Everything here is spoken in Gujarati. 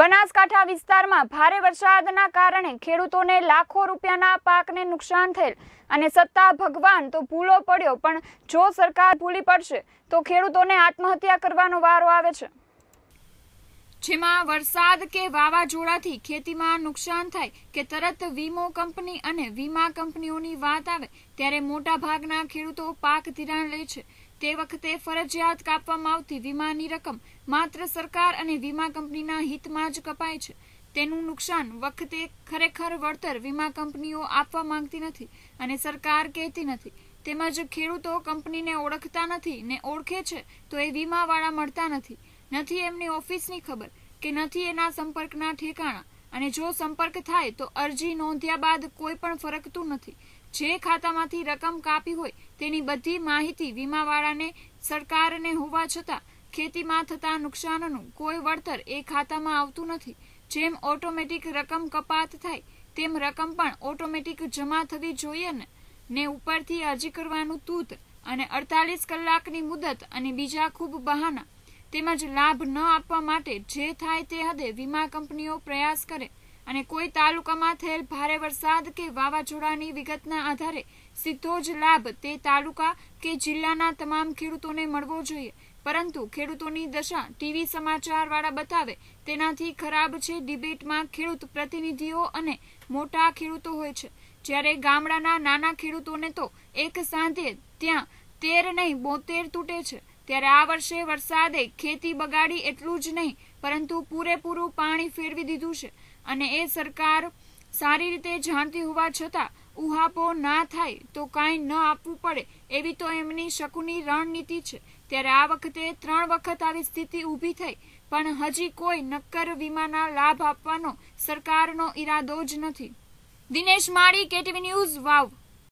બનાસકાંઠા વિસ્તારમાં ભારે વરસાદના કારણે ખેડૂતોને લાખો રૂપિયાના પાકને નુકસાન થયેલ અને સત્તા ભગવાન તો ભૂલો પડ્યો પણ જો સરકાર ભૂલી પડશે તો ખેડૂતોને આત્મહત્યા કરવાનો વારો આવે છે જેમાં વરસાદ કે વાવાઝોડાથી ખેતીમાં નુકસાન થાય કે તરત વીમો કંપની અને વીમા કંપનીઓની વાત આવે ત્યારે મોટા ભાગના ખેડૂતો પાક ધિરાણ લે છે તે વખતે ફરજિયાત કાપવામાં આવતી વીમાની રકમ માત્ર સરકાર અને વીમા કંપનીના હિતમાં જ કપાય છે તેનું નુકસાન વખતે ખરેખર વળતર વીમા કંપનીઓ આપવા માંગતી નથી અને સરકાર કહેતી નથી તેમજ ખેડૂતો કંપનીને ઓળખતા નથી ને ઓળખે છે તો એ વીમાવાળા મળતા નથી નથી એમની ઓફિસની ખબર કે નથી એના સંપર્કના ઠેકાણા અને જો સંપર્ક થાય તો અરજી નોંધ્યા બાદ કોઈ પણ ફરકતું નથી જે ખાતામાંથી રકમ કાપી હોય તેની બધી માહિતી વીમાવાળાને સરકારને હોવા છતાં ખેતીમાં થતા નુકસાનનું કોઈ વળતર એ ખાતામાં આવતું નથી જેમ ઓટોમેટિક રકમ કપાત થાય તેમ રકમ પણ ઓટોમેટિક જમા થવી જોઈએ ને ને ઉપરથી અરજી કરવાનું તૂત અને અડતાલીસ કલાકની મુદત અને બીજા ખૂબ બહાના તેમજ લાભ ન આપવા માટે જે થાય તે હદે વીમા કંપનીઓ પ્રયાસ કરે અને કોઈ તાલુકામાં થયેલ ભારે વરસાદ કે વાવાઝોડાની વિગતના આધારે સીધો જ લાભ તે તાલુકા કે જિલ્લાના તમામ ખેડૂતોને મળવો જોઈએ પરંતુ ખેડૂતોની દશા ટીવી સમાચારવાળા બતાવે તેનાથી ખરાબ છે ડિબેટમાં ખેડૂત પ્રતિનિધિઓ અને મોટા ખેડૂતો હોય છે જ્યારે ગામડાના નાના ખેડૂતોને તો એક સાંધે ત્યાં તેર નહીં બોતેર તૂટે છે ત્યારે આ વર્ષે વરસાદે ખેતી બગાડી એટલું જ નહીં પરંતુ પૂરેપૂરું પાણી ફેરવી દીધું છે અને એ સરકાર સારી રીતે જાણતી હોવા છતાં ઉહાપો ના થાય તો કાંઈ ન આપવું પડે એવી તો એમની શકુની રણનીતિ છે ત્યારે આ વખતે ત્રણ વખત આવી સ્થિતિ ઊભી થઈ પણ હજી કોઈ નક્કર વીમાના લાભ આપવાનો સરકારનો ઈરાદો જ નથી દિનેશ માળી કેટીવી ન્યૂઝ વાવ